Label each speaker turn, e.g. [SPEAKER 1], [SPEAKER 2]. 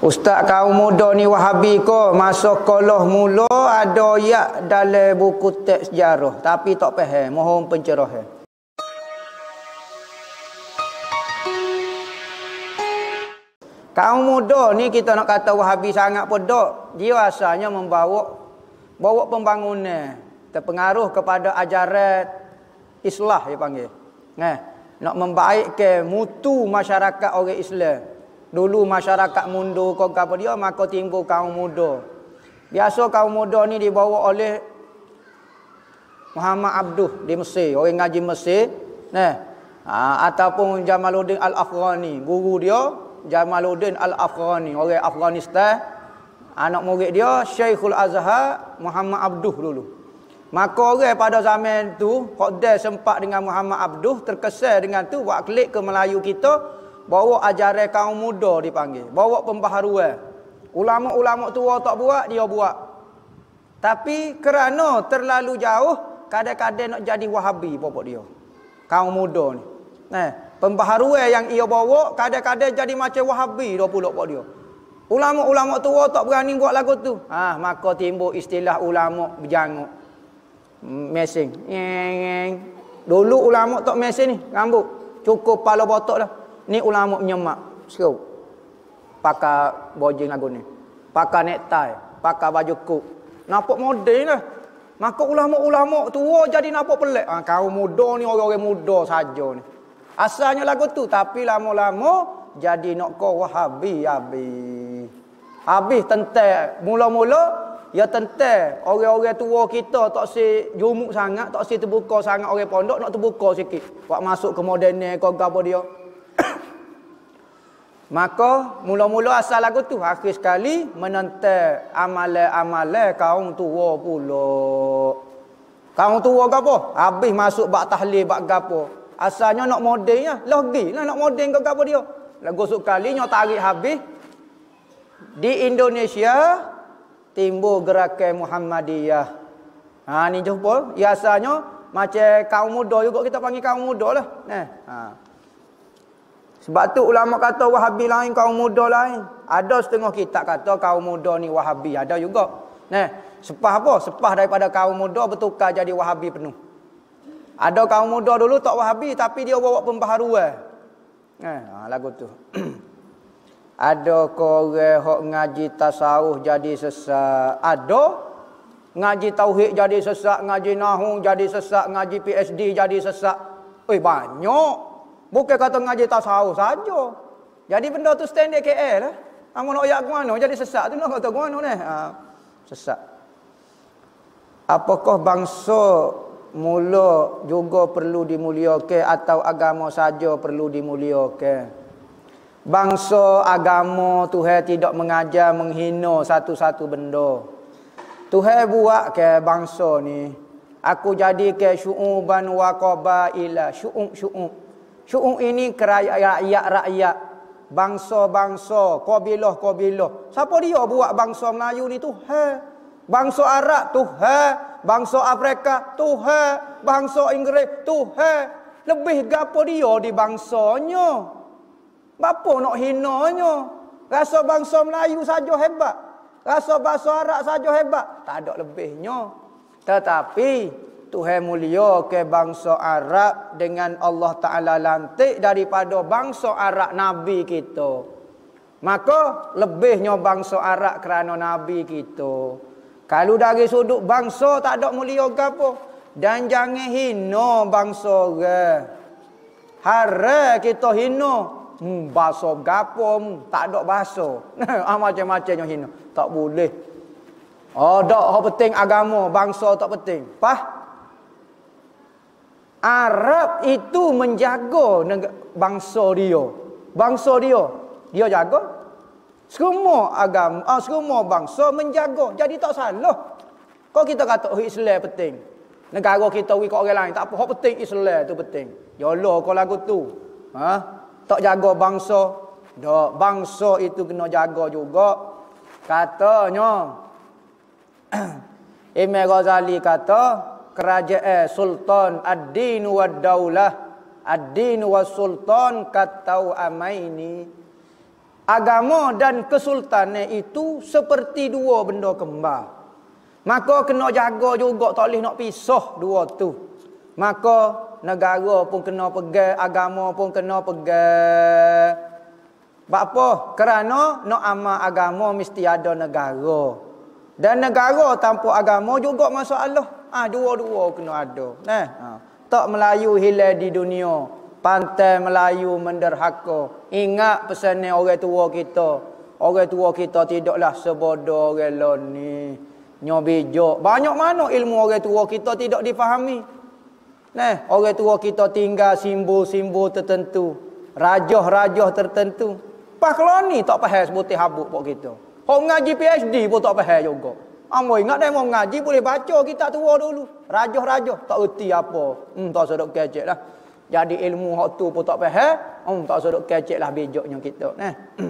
[SPEAKER 1] Ustaz kau muda ni wahabi ko Masa koloh mula ada yak dalam buku teks sejarah Tapi tak faham, mohon pencerah eh. Kau muda ni kita nak kata wahabi sangat pedok Dia asalnya membawa Bawa pembangunan Terpengaruh kepada ajaran Islah dia panggil Nah, nak membaikkan mutu masyarakat orang Islam Dulu masyarakat mundo, kau apa dia maka timbul kaum muda. Biasa kaum muda ni dibawa oleh Muhammad Abduh di Mesir, orang ngaji Mesir, nah. Ha, ataupun Jamaluddin Al-Afghani, guru dia Jamaluddin Al-Afghani, orang Afghanistan. Anak murid dia Syekhul Azhar Muhammad Abduh dulu. Maka orang pada zaman tu, Khodai sempat dengan Muhammad Abduh, terkesan dengan tu, buat klik ke Melayu kita, bawa ajaran kaum muda dipanggil bawa pembaharuan ulama-ulama tua tak buat dia buat tapi kerana terlalu jauh kadang-kadang nak jadi wahabi bapak dia kaum muda ni nah pembaharuan yang ia bawa kadang-kadang jadi macam wahabi dia pula bapak dia ulama-ulama tua tak berani buat lagu tu ha ah, maka timbul istilah ulama berjanguk hmm, mesing dulu ulama tak mesing ni rambut cukup kepala botok dah ni ulama menyemak seru pakai baju lagu ni pakai necktie pakai baju kok nampak moden lah maka ulama-ulama tua jadi nampak pelik ha, ah, kau muda ni orang-orang muda saja ni asalnya lagu tu tapi lama-lama jadi nak kau wahabi abi habis tentang mula-mula Ya tentang orang-orang tua kita tak si jumuk sangat, tak si terbuka sangat orang pondok nak terbuka sikit. Buat masuk ke moden ni, kau gabar dia. Maka mula-mula asal lagu tu akhir sekali menentang amalan-amalan kaum tua pula. Kaum tua gapo? Habis masuk bak tahlil bak gapo. Asalnya nak modenlah. Ya. Logilah nak moden ke gapo dia. Lagu sekali nyo tarik habis. Di Indonesia timbul gerakan Muhammadiyah. Ha ni jumpa biasanya ya, macam kaum muda juga kita panggil kaum muda lah. Eh. Ha. Sebab tu ulama kata Wahabi lain, kaum muda lain. Ada setengah kita kata kaum muda ni Wahabi, ada juga. Nah, sepah apa? Sepah daripada kaum muda bertukar jadi Wahabi penuh. Ada kaum muda dulu tak Wahabi tapi dia bawa pembaharuan. Eh. Nah, ha, lagu tu. ada ke orang ngaji tasawuf jadi sesak. Ada ngaji tauhid jadi sesak. ngaji nahu jadi sesak. ngaji psd jadi sesak. Eh banyak. Bukan kata ngaji tasawuf saja. Jadi benda tu standard KL lah. Amun nak ayat guano jadi sesat tu nak kata guano ni. Ha, sesat. Apakah bangsa mula juga perlu dimuliakan atau agama saja perlu dimuliakan? Bangsa agama Tuhan tidak mengajar menghina satu-satu benda. Tuhan buat ke bangsa ni aku jadi ke syu'uban wa ila syu'ub syu'ub Syu'ub ini rakyat-rakyat. Bangsa-bangsa. Kobiloh-kobiloh. Siapa dia buat bangsa Melayu ni? Tuhan. Bangsa Arab? Tuhan. Bangsa Afrika? Tuhan. Bangsa Inggeris? Tuhan. Lebih gapo dia di bangsanya? Bapa nak hinanya? Rasa bangsa Melayu saja hebat. Rasa bangsa Arab saja hebat. Tak ada lebihnya. Tetapi Tuhan mulia ke bangsa Arab dengan Allah Ta'ala lantik daripada bangsa Arab Nabi kita. Maka lebihnya bangsa Arab kerana Nabi kita. Kalau dari sudut bangsa tak ada mulia ke apa. Dan jangan hina bangsa ke. Hara kita hina. Hmm, bahasa gapo hmm, tak ada bahasa. ah, Macam-macamnya hina. Tak boleh. Oh, dok, penting agama, bangsa tak penting. Pah? Arab itu menjaga bangsa dia. Bangsa dia. Dia jaga. Semua agama, ah, semua bangsa menjaga. Jadi tak salah. Kalau kita kata oh, Islam penting. Negara kita pergi ke orang lain. Tak apa. Yang penting Islam tu penting. Ya Allah kau lagu tu. Ha? Tak jaga bangsa. Tak. Bangsa itu kena jaga juga. Katanya. Imam Ghazali kata kerajaan eh, sultan ad-din wa daulah ad-din wa sultan katau amaini agama dan kesultanan itu seperti dua benda kembar maka kena jaga juga tak boleh nak pisah dua tu maka negara pun kena pegang agama pun kena pegang Bapa, kerana nak amal agama mesti ada negara. Dan negara tanpa agama juga masalah. Ah ha, dua-dua kena ada. Nah. Ha. Tak Melayu hilang di dunia. Pantai Melayu menderhaka. Ingat pesan orang tua kita. Orang tua kita tidaklah sebodoh orang lain ni. Nyobijok. Banyak mana ilmu orang tua kita tidak difahami. Nah, orang tua kita tinggal simbol-simbol tertentu. Rajah-rajah tertentu. Pakloni tak faham sebutih habuk pok kita. Orang ngaji PhD pun tak faham juga. Amboi ah, ingat dia mau ngaji boleh baca kita tua dulu. Rajah-rajah tak erti apa. Hmm tak sedok kecek lah. Jadi ilmu hak tu pun tak faham. Hmm tak sedok kecek lah bijaknya kita. Nah. Eh?